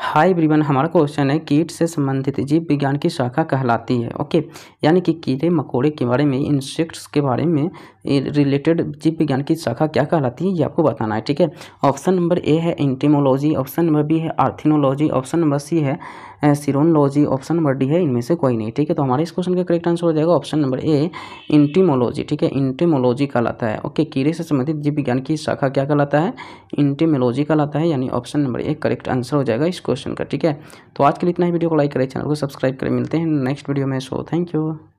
high ब्रीवन हमारा question है कीट से संबंधित जीव विज्ञान की शाखा कहलाती है ओके यानी कि कीड़े मकोड़े के बारे में इंसेक्ट्स के बारे में रिलेटेड जीव विज्ञान की शाखा क्या कहलाती है ये आपको बताना है ठीक है ऑप्शन नंबर ए है इंटीमोलॉजी ऑप्शन नंबर बी है आर्थिनोलॉजी ऑप्शन नंबर सी है सीरोनोलॉजी ऑप्शन नंबर डी है इनमें से कोई नहीं ठीक है तो हमारे इस क्वेश्चन का करेक्ट आंसर हो जाएगा ऑप्शन नंबर ए इंटीमोलॉजी ठीक है इंटीमोलॉजी कहलाता है ओके कीड़े से संबंधित जीव विज्ञान की शाखा क्या कहलाता है इंटीमोलॉजी कहलाता है यानी option number A correct answer हो जाएगा इस क्वेश्चन का ठीक है तो आज के लिए इतना ही वीडियो को लाइक करें चैनल को सब्सक्राइब करें मिलते हैं नेक्स्ट वीडियो में सो थैंक यू